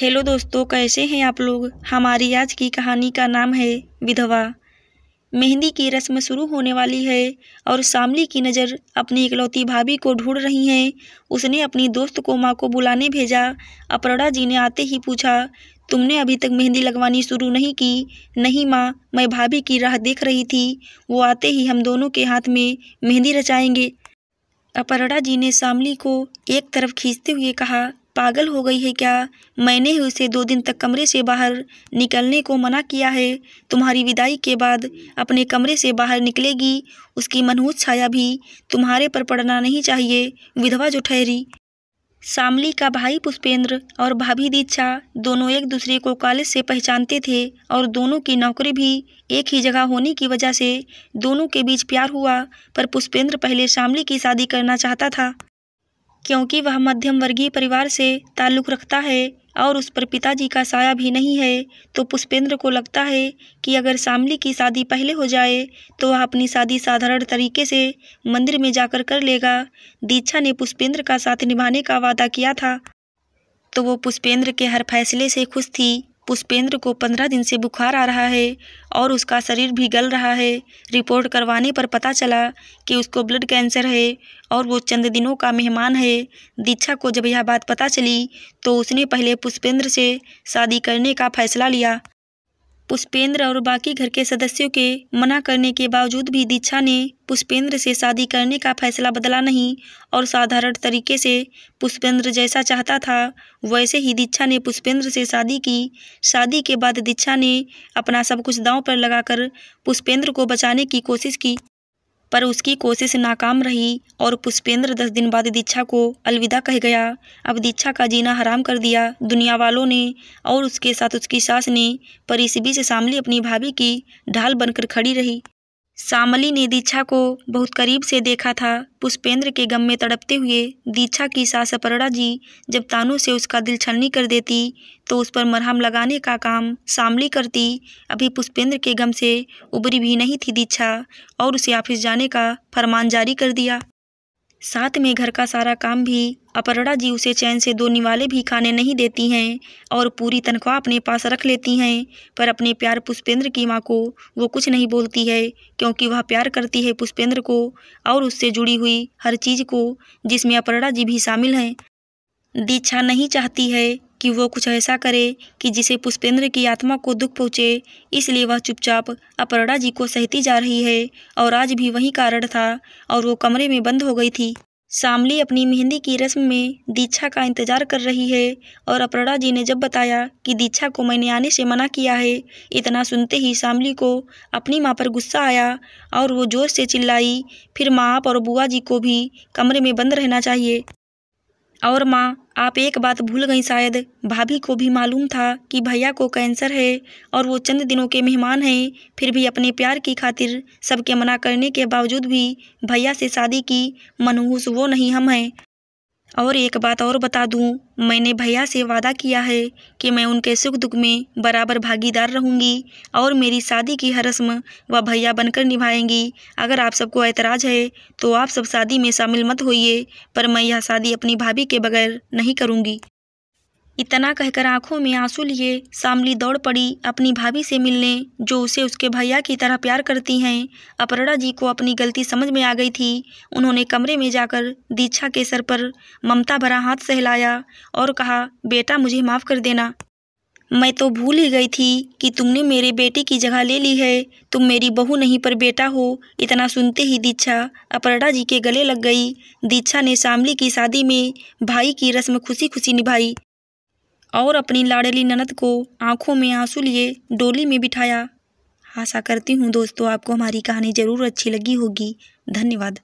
hello दोस्तों कैसे हैं आप लोग हमारी आज की कहानी का नाम है विधवा मेहंदी की रस्म शुरू होने वाली है और शामली की नज़र अपनी इकलौती भाभी को ढूंढ रही हैं उसने अपनी दोस्त को माँ को बुलाने भेजा अपरड़ा जी ने आते ही पूछा तुमने अभी तक मेहंदी लगवानी शुरू नहीं की नहीं माँ मैं भाभी की राह देख रही थी वो आते ही हम दोनों के हाथ में मेहंदी रचाएंगे अपरड़ा जी ने शामली को एक तरफ खींचते हुए कहा पागल हो गई है क्या मैंने ही उसे दो दिन तक कमरे से बाहर निकलने को मना किया है तुम्हारी विदाई के बाद अपने कमरे से बाहर निकलेगी उसकी मनहूस छाया भी तुम्हारे पर पड़ना नहीं चाहिए विधवा जो ठहरी शामली का भाई पुष्पेंद्र और भाभी दीक्षा दोनों एक दूसरे को कॉलेज से पहचानते थे और दोनों की नौकरी भी एक ही जगह होने की वजह से दोनों के बीच प्यार हुआ पर पुष्पेंद्र पहले शामली की शादी करना चाहता था क्योंकि वह मध्यम वर्गीय परिवार से ताल्लुक़ रखता है और उस पर पिताजी का साया भी नहीं है तो पुष्पेंद्र को लगता है कि अगर शामली की शादी पहले हो जाए तो वह अपनी शादी साधारण तरीके से मंदिर में जाकर कर लेगा दीक्षा ने पुष्पेंद्र का साथ निभाने का वादा किया था तो वो पुष्पेंद्र के हर फैसले से खुश थी पुष्पेंद्र को पंद्रह दिन से बुखार आ रहा है और उसका शरीर भी गल रहा है रिपोर्ट करवाने पर पता चला कि उसको ब्लड कैंसर है और वो चंद दिनों का मेहमान है दीक्षा को जब यह बात पता चली तो उसने पहले पुष्पेंद्र से शादी करने का फैसला लिया पुष्पेंद्र और बाकी घर के सदस्यों के मना करने के बावजूद भी दीक्षा ने पुष्पेंद्र से शादी करने का फैसला बदला नहीं और साधारण तरीके से पुष्पेंद्र जैसा चाहता था वैसे ही दीक्षा ने पुष्पेंद्र से शादी की शादी के बाद दीक्षा ने अपना सब कुछ दांव पर लगाकर पुष्पेंद्र को बचाने की कोशिश की पर उसकी कोशिश नाकाम रही और पुष्पेंद्र दस दिन बाद दीक्षा को अलविदा कह गया अब दीक्षा का जीना हराम कर दिया दुनिया वालों ने और उसके साथ उसकी सास ने पर इस बीच शामली अपनी भाभी की ढाल बनकर खड़ी रही सामली ने दीक्षा को बहुत करीब से देखा था पुष्पेंद्र के गम में तड़पते हुए दीक्षा की सास अपर्णा जी जब तानों से उसका दिल छलनी कर देती तो उस पर मरहम लगाने का काम शामली करती अभी पुष्पेंद्र के गम से उबरी भी नहीं थी दीक्षा और उसे ऑफिस जाने का फरमान जारी कर दिया साथ में घर का सारा काम भी अपरड़ा जी उसे चैन से दो निवाले भी खाने नहीं देती हैं और पूरी तनख्वाह अपने पास रख लेती हैं पर अपने प्यार पुष्पेंद्र की माँ को वो कुछ नहीं बोलती है क्योंकि वह प्यार करती है पुष्पेंद्र को और उससे जुड़ी हुई हर चीज़ को जिसमें अपरड़ा जी भी शामिल हैं दीक्षा नहीं चाहती है कि वह कुछ ऐसा करे कि जिसे पुष्पेंद्र की आत्मा को दुख पहुँचे इसलिए वह चुपचाप अपर्णा जी को सहती जा रही है और आज भी वही कारण था और वो कमरे में बंद हो गई थी शामली अपनी मेहंदी की रस्म में दीक्षा का इंतजार कर रही है और अपर्णा जी ने जब बताया कि दीक्षा को मैंने आने से मना किया है इतना सुनते ही सामली को अपनी माँ पर गुस्सा आया और वो ज़ोर से चिल्लाई फिर माँ आप और बुआ जी को भी कमरे में बंद रहना चाहिए और माँ आप एक बात भूल गई शायद भाभी को भी मालूम था कि भैया को कैंसर है और वो चंद दिनों के मेहमान हैं फिर भी अपने प्यार की खातिर सबके मना करने के बावजूद भी भैया से शादी की मनहूस वो नहीं हम हैं और एक बात और बता दूं मैंने भैया से वादा किया है कि मैं उनके सुख दुख में बराबर भागीदार रहूंगी और मेरी शादी की हर रस्म वह भैया बनकर निभाएंगी अगर आप सबको ऐतराज़ है तो आप सब शादी में शामिल मत होइए पर मैं यह शादी अपनी भाभी के बगैर नहीं करूंगी इतना कहकर आंखों में आंसू लिए सामली दौड़ पड़ी अपनी भाभी से मिलने जो उसे उसके भैया की तरह प्यार करती हैं अपरड़ा जी को अपनी गलती समझ में आ गई थी उन्होंने कमरे में जाकर दीक्षा के सर पर ममता भरा हाथ सहलाया और कहा बेटा मुझे माफ़ कर देना मैं तो भूल ही गई थी कि तुमने मेरे बेटे की जगह ले ली है तुम मेरी बहू नहीं पर बेटा हो इतना सुनते ही दीक्षा अपरडा जी के गले लग गई दीक्षा ने शामली की शादी में भाई की रस्म खुशी खुशी निभाई और अपनी लाडली ननद को आंखों में आंसू लिए डोली में बिठाया आशा करती हूँ दोस्तों आपको हमारी कहानी ज़रूर अच्छी लगी होगी धन्यवाद